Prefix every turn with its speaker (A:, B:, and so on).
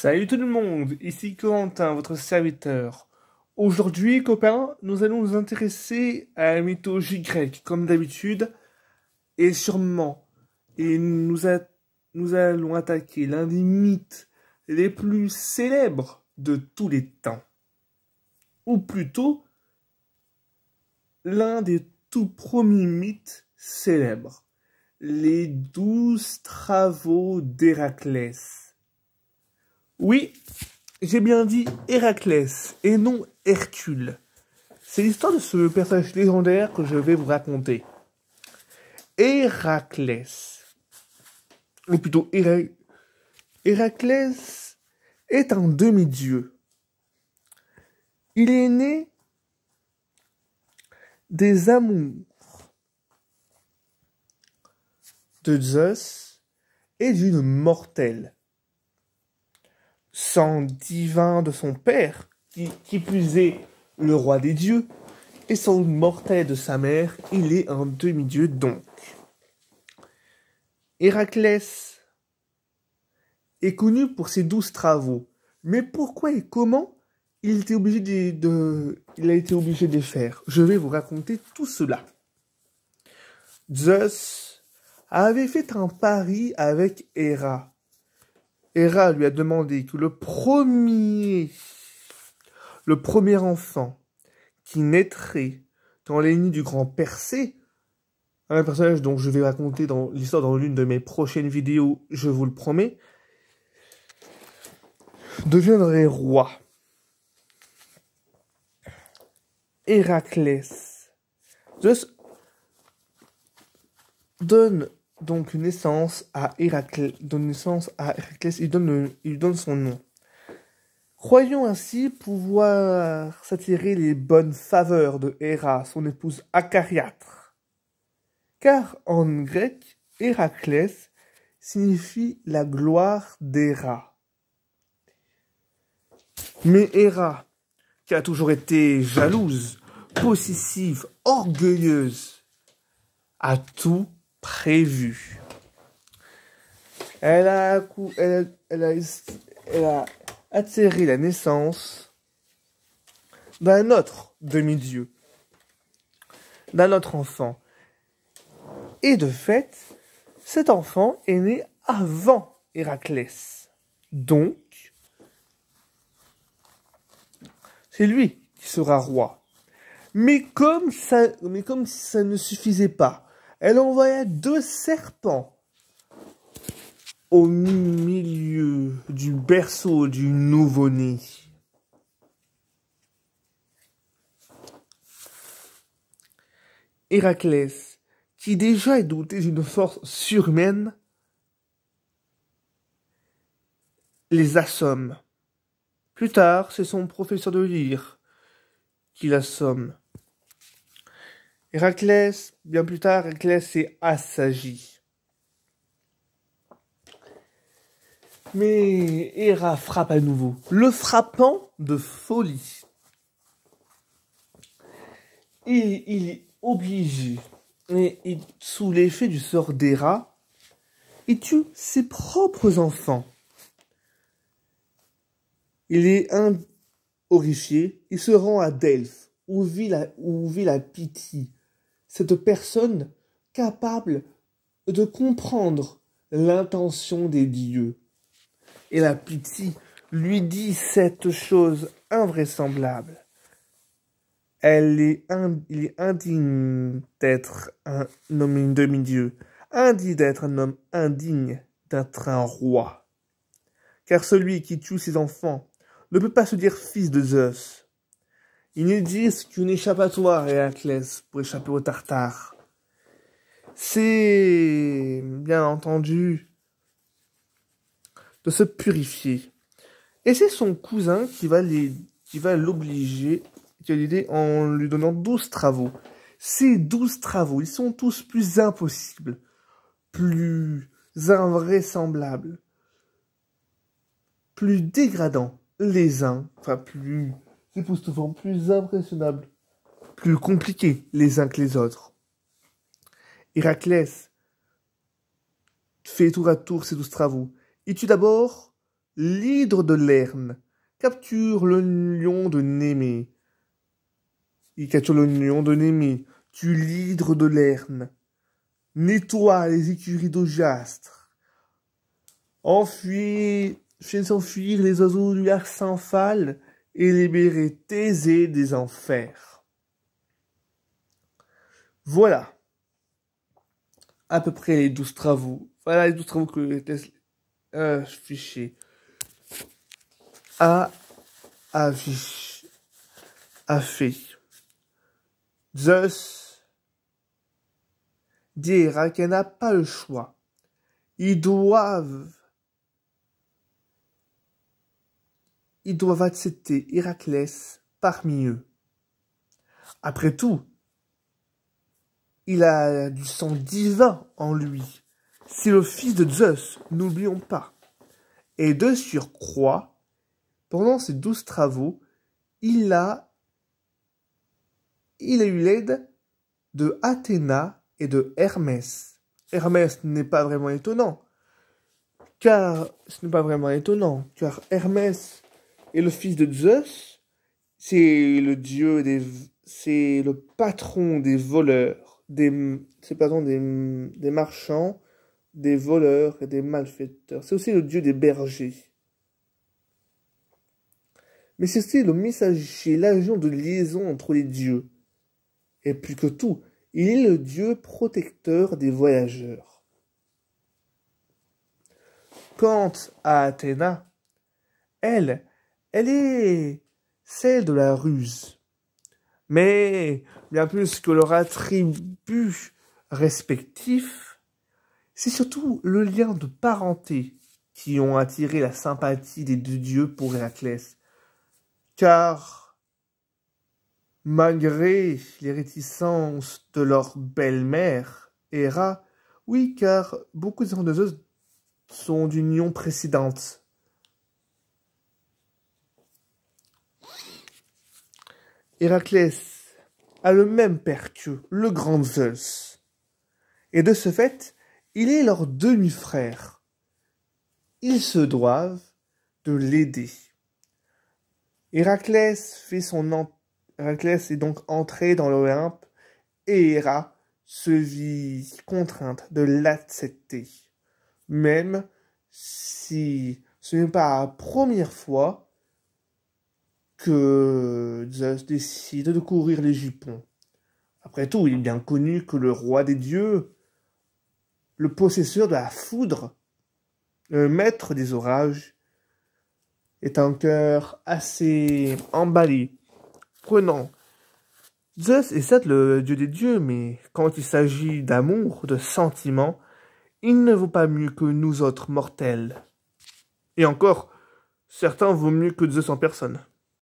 A: Salut tout le monde, ici Corentin, votre serviteur. Aujourd'hui, copains, nous allons nous intéresser à la mythologie grecque, comme d'habitude, et sûrement. Et nous, nous allons attaquer l'un des mythes les plus célèbres de tous les temps. Ou plutôt, l'un des tout premiers mythes célèbres, les douze travaux d'Héraclès. Oui, j'ai bien dit Héraclès et non Hercule. C'est l'histoire de ce personnage légendaire que je vais vous raconter. Héraclès, ou plutôt Héraclès, est un demi-dieu. Il est né des amours de Zeus et d'une mortelle sang divin de son père, qui, puisait plus est le roi des dieux, et son mortel de sa mère, il est un demi-dieu donc. Héraclès est connu pour ses douze travaux, mais pourquoi et comment il, obligé de, il a été obligé de les faire Je vais vous raconter tout cela. Zeus avait fait un pari avec Héra Héra lui a demandé que le premier, le premier enfant qui naîtrait dans les nuits du grand Persée, un personnage dont je vais raconter dans l'histoire dans l'une de mes prochaines vidéos, je vous le promets, deviendrait roi. Héraclès. Zeus donne donc naissance à Héraclès, donne naissance à Héraclès, il donne, il donne son nom. Croyons ainsi pouvoir s'attirer les bonnes faveurs de Héra, son épouse acariâtre. Car en grec, Héraclès signifie la gloire d'Héra. Mais Héra, qui a toujours été jalouse, possessive, orgueilleuse, a tout prévu. Elle a, atterri la naissance d'un autre demi-dieu, d'un autre enfant. Et de fait, cet enfant est né avant Héraclès. Donc, c'est lui qui sera roi. Mais comme ça, mais comme ça ne suffisait pas, elle envoya deux serpents au milieu du berceau du nouveau-né. Héraclès, qui déjà est doté d'une force surhumaine, les assomme. Plus tard, c'est son professeur de lire qui l'assomme. Héraclès, bien plus tard, Héraclès est assagi. Mais Héra frappe à nouveau, le frappant de folie. Et il est obligé, et, sous l'effet du sort d'Héra, il tue ses propres enfants. Il est un horrifié, il se rend à Delphes, où où vit la pitié, cette personne capable de comprendre l'intention des dieux. Et la pitié lui dit cette chose invraisemblable. Elle est est indigne d'être un demi-dieu, indigne d'être un homme indigne d'être un roi. Car celui qui tue ses enfants ne peut pas se dire fils de Zeus. Il dit qu'une échappatoire, Héraclès, pour échapper au Tartare. C'est, bien entendu, de se purifier. Et c'est son cousin qui va va l'obliger, qui a l'idée en lui donnant douze travaux. Ces douze travaux, ils sont tous plus impossibles, plus invraisemblables, plus dégradants les uns, enfin plus font plus impressionnables, plus compliqués les uns que les autres. Héraclès fait tour à tour ses douze travaux. Il tue d'abord l'hydre de Lerne, capture le lion de Némée. Il capture le lion de Némée, tue l'hydre de Lerne, nettoie les écuries d'Ogiastre, enfuit, fait s'enfuir les oiseaux du Saint-Phal, et libérer Thésée des enfers. Voilà à peu près les douze travaux. Voilà les douze travaux que les euh, fichier a, a, a fait. Zeus dira qu'elle n'a pas le choix. Ils doivent ils doivent accepter Héraclès parmi eux. Après tout, il a du sang divin en lui. C'est le fils de Zeus, n'oublions pas. Et de surcroît, pendant ses douze travaux, il a, il a eu l'aide de Athéna et de Hermès. Hermès n'est pas vraiment étonnant, car ce n'est pas vraiment étonnant, car Hermès et le fils de Zeus, c'est le dieu des. C'est le patron des voleurs, des, c'est des, des marchands, des voleurs et des malfaiteurs. C'est aussi le dieu des bergers. Mais c'est aussi le messager, l'agent de liaison entre les dieux. Et plus que tout, il est le dieu protecteur des voyageurs. Quant à Athéna, elle, elle est celle de la ruse, mais bien plus que leur attribut respectif, c'est surtout le lien de parenté qui ont attiré la sympathie des deux dieux pour Héraclès, car malgré les réticences de leur belle-mère, Héra, oui, car beaucoup de sont d'union précédente, Héraclès a le même père que le grand Zeus. Et de ce fait, il est leur demi-frère. Ils se doivent de l'aider. Héraclès fait son Héraclès est donc entré dans l'Olympe et Héra se vit contrainte de l'accepter, même si ce n'est pas la première fois que Zeus décide de courir les jupons. Après tout, il est bien connu que le roi des dieux, le possesseur de la foudre, le maître des orages, est un cœur assez emballé, prenant. Zeus est certes le dieu des dieux, mais quand il s'agit d'amour, de sentiments, il ne vaut pas mieux que nous autres mortels. Et encore, certains vaut mieux que Zeus en personne.